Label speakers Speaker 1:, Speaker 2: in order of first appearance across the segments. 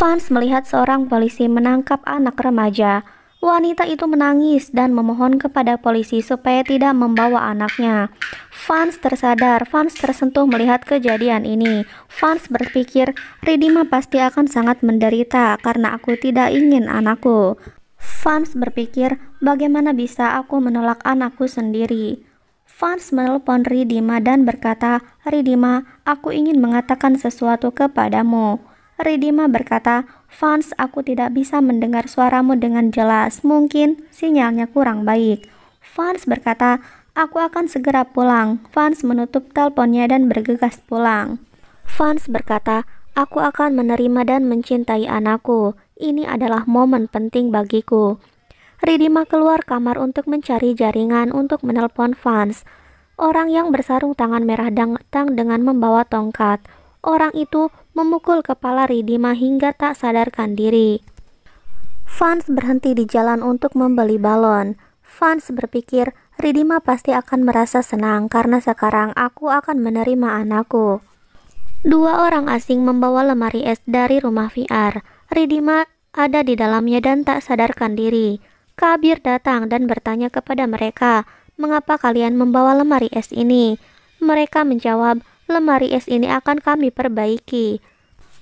Speaker 1: Fans melihat seorang polisi menangkap anak remaja. Wanita itu menangis dan memohon kepada polisi supaya tidak membawa anaknya. Fans tersadar, fans tersentuh melihat kejadian ini. Fans berpikir, Ridima pasti akan sangat menderita karena aku tidak ingin anakku. Fans berpikir, bagaimana bisa aku menolak anakku sendiri? Fans menelpon Ridima dan berkata, Ridima, aku ingin mengatakan sesuatu kepadamu. Ridima berkata, Fans, aku tidak bisa mendengar suaramu dengan jelas. Mungkin sinyalnya kurang baik. Fans berkata, aku akan segera pulang. Fans menutup teleponnya dan bergegas pulang. Fans berkata, aku akan menerima dan mencintai anakku. Ini adalah momen penting bagiku. Ridima keluar kamar untuk mencari jaringan untuk menelpon Fans. Orang yang bersarung tangan merah datang dengan membawa tongkat orang itu memukul kepala Ridima hingga tak sadarkan diri. Fans berhenti di jalan untuk membeli balon. Fans berpikir Ridima pasti akan merasa senang karena sekarang aku akan menerima anakku. Dua orang asing membawa lemari es dari rumah VR. Ridima ada di dalamnya dan tak sadarkan diri. Kabir datang dan bertanya kepada mereka, mengapa kalian membawa lemari es ini? Mereka menjawab, lemari es ini akan kami perbaiki.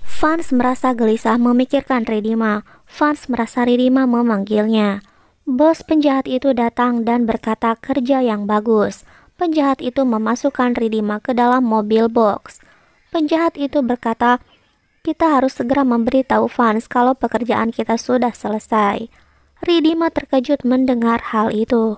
Speaker 1: Fans merasa gelisah memikirkan Ridima. Fans merasa Ridima memanggilnya. Bos penjahat itu datang dan berkata kerja yang bagus. Penjahat itu memasukkan Ridima ke dalam mobil box. Penjahat itu berkata, kita harus segera memberitahu Fans kalau pekerjaan kita sudah selesai. Ridima terkejut mendengar hal itu.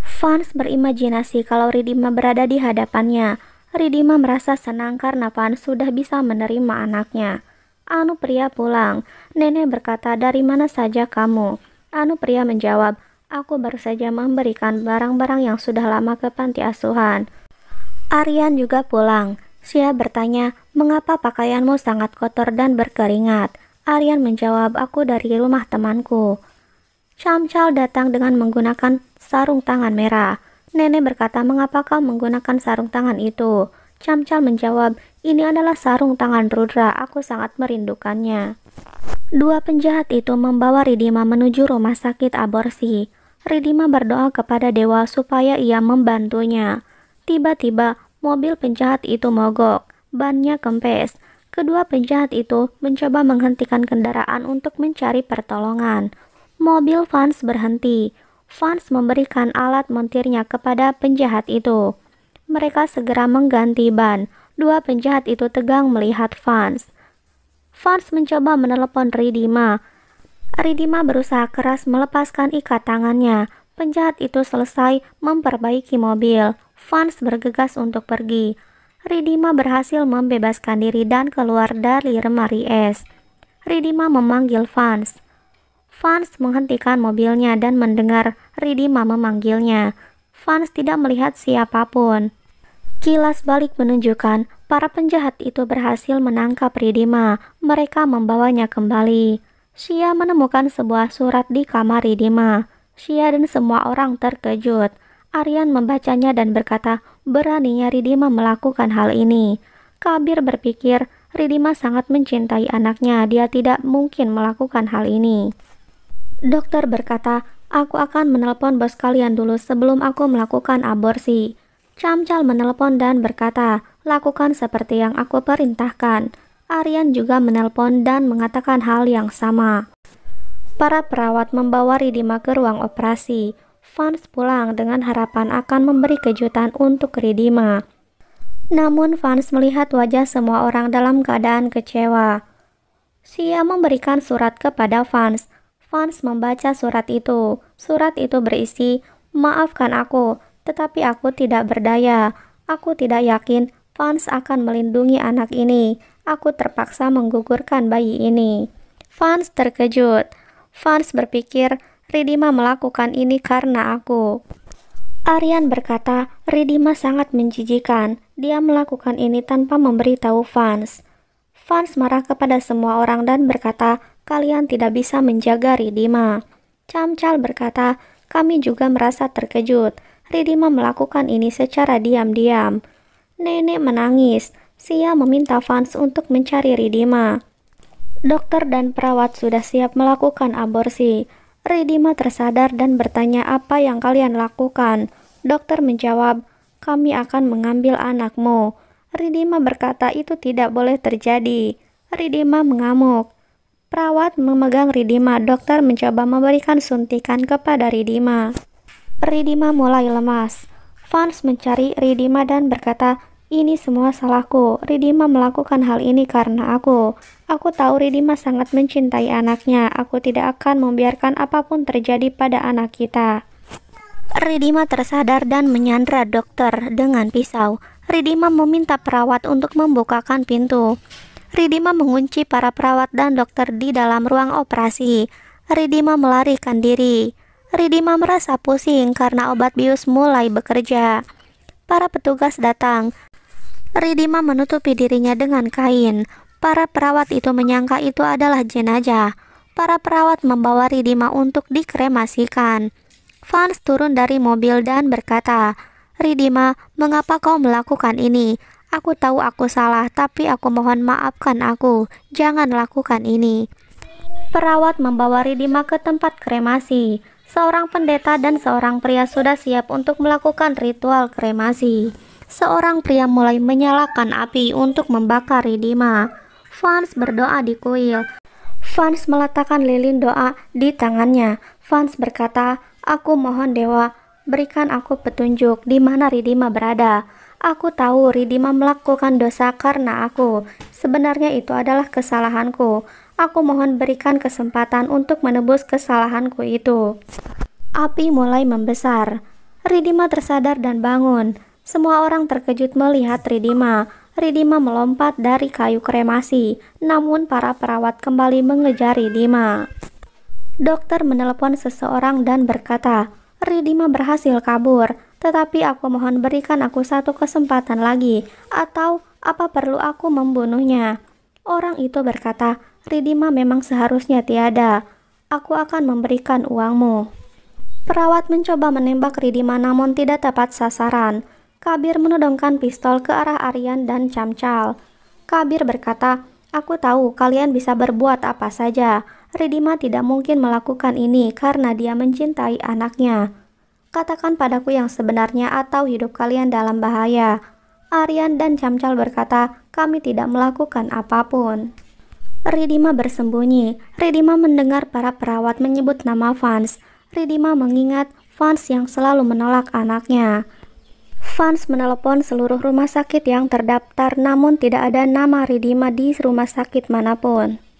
Speaker 1: Fans berimajinasi kalau Ridima berada di hadapannya. Ridima merasa senang karena Pan sudah bisa menerima anaknya. Anu pria pulang. Nenek berkata, dari mana saja kamu? Anu pria menjawab, aku baru saja memberikan barang-barang yang sudah lama ke panti asuhan. Aryan juga pulang. Sia bertanya, mengapa pakaianmu sangat kotor dan berkeringat? Aryan menjawab, aku dari rumah temanku. Camcal datang dengan menggunakan sarung tangan merah. Nenek berkata, mengapa kau menggunakan sarung tangan itu? Camcal menjawab, ini adalah sarung tangan Rudra, aku sangat merindukannya. Dua penjahat itu membawa Ridima menuju rumah sakit aborsi. Ridima berdoa kepada dewa supaya ia membantunya. Tiba-tiba, mobil penjahat itu mogok, bannya kempes. Kedua penjahat itu mencoba menghentikan kendaraan untuk mencari pertolongan. Mobil Vans berhenti. Fans memberikan alat montirnya kepada penjahat itu. Mereka segera mengganti ban. Dua penjahat itu tegang melihat Fans. Fans mencoba menelepon Ridima. Ridima berusaha keras melepaskan ikat tangannya. Penjahat itu selesai memperbaiki mobil. Fans bergegas untuk pergi. Ridima berhasil membebaskan diri dan keluar dari remari es. Ridima memanggil Fans. Fans menghentikan mobilnya dan mendengar Ridima memanggilnya. Fans tidak melihat siapapun. Kilas balik menunjukkan para penjahat itu berhasil menangkap Ridima. Mereka membawanya kembali. Shia menemukan sebuah surat di kamar Ridima. Shia dan semua orang terkejut. Aryan membacanya dan berkata, beraninya Ridima melakukan hal ini. Kabir berpikir, Ridima sangat mencintai anaknya, dia tidak mungkin melakukan hal ini. Dokter berkata, aku akan menelpon bos kalian dulu sebelum aku melakukan aborsi. Camcal menelpon dan berkata, lakukan seperti yang aku perintahkan. Aryan juga menelpon dan mengatakan hal yang sama. Para perawat membawa Ridima ke ruang operasi. Fans pulang dengan harapan akan memberi kejutan untuk Ridima. Namun Fans melihat wajah semua orang dalam keadaan kecewa. Sia memberikan surat kepada Fans Vance membaca surat itu. Surat itu berisi, "Maafkan aku, tetapi aku tidak berdaya. Aku tidak yakin Vance akan melindungi anak ini. Aku terpaksa menggugurkan bayi ini." Vance terkejut. Vance berpikir, "Ridima melakukan ini karena aku." Aryan berkata, Ridima sangat menjijikan. Dia melakukan ini tanpa memberitahu Vance. Vance marah kepada semua orang dan berkata, kalian tidak bisa menjaga Ridima. Camcal berkata, kami juga merasa terkejut. Ridima melakukan ini secara diam-diam. Nenek menangis. Sia meminta fans untuk mencari Ridima. Dokter dan perawat sudah siap melakukan aborsi. Ridima tersadar dan bertanya apa yang kalian lakukan. Dokter menjawab, kami akan mengambil anakmu. Ridima berkata itu tidak boleh terjadi. Ridima mengamuk. Perawat memegang Ridima, dokter mencoba memberikan suntikan kepada Ridima. Ridima mulai lemas. Fans mencari Ridima dan berkata, ini semua salahku. Ridima melakukan hal ini karena aku. Aku tahu Ridima sangat mencintai anaknya. Aku tidak akan membiarkan apapun terjadi pada anak kita. Ridima tersadar dan menyandra dokter dengan pisau. Ridima meminta perawat untuk membukakan pintu. Ridima mengunci para perawat dan dokter di dalam ruang operasi. Ridima melarikan diri. Ridima merasa pusing karena obat bius mulai bekerja. Para petugas datang. Ridima menutupi dirinya dengan kain. Para perawat itu menyangka itu adalah jenazah. Para perawat membawa Ridima untuk dikremasikan. Fans turun dari mobil dan berkata, Ridima, mengapa kau melakukan ini? Aku tahu aku salah, tapi aku mohon maafkan aku. Jangan lakukan ini. Perawat membawa Ridima ke tempat kremasi. Seorang pendeta dan seorang pria sudah siap untuk melakukan ritual kremasi. Seorang pria mulai menyalakan api untuk membakar Ridima. Fans berdoa di kuil. Fans meletakkan lilin doa di tangannya. Fans berkata, Aku mohon dewa, berikan aku petunjuk di mana Ridima berada. Aku tahu Ridima melakukan dosa karena aku. Sebenarnya itu adalah kesalahanku. Aku mohon berikan kesempatan untuk menebus kesalahanku itu. Api mulai membesar. Ridima tersadar dan bangun. Semua orang terkejut melihat Ridima. Ridima melompat dari kayu kremasi, namun para perawat kembali mengejar Ridima. Dokter menelepon seseorang dan berkata, Ridima berhasil kabur. Tetapi aku mohon berikan aku satu kesempatan lagi, atau apa perlu aku membunuhnya? Orang itu berkata, Ridima memang seharusnya tiada. Aku akan memberikan uangmu. Perawat mencoba menembak Ridima namun tidak tepat sasaran. Kabir menodongkan pistol ke arah Aryan dan Camcal. Kabir berkata, Aku tahu kalian bisa berbuat apa saja. Ridima tidak mungkin melakukan ini karena dia mencintai anaknya. Katakan padaku yang sebenarnya atau hidup kalian dalam bahaya. Aryan dan Camcal berkata, kami tidak melakukan apapun. Ridima bersembunyi. Ridima mendengar para perawat menyebut nama Vans. Ridima mengingat Vans yang selalu menolak anaknya. Vans menelpon seluruh rumah sakit yang terdaftar namun tidak ada nama Ridima di rumah sakit manapun.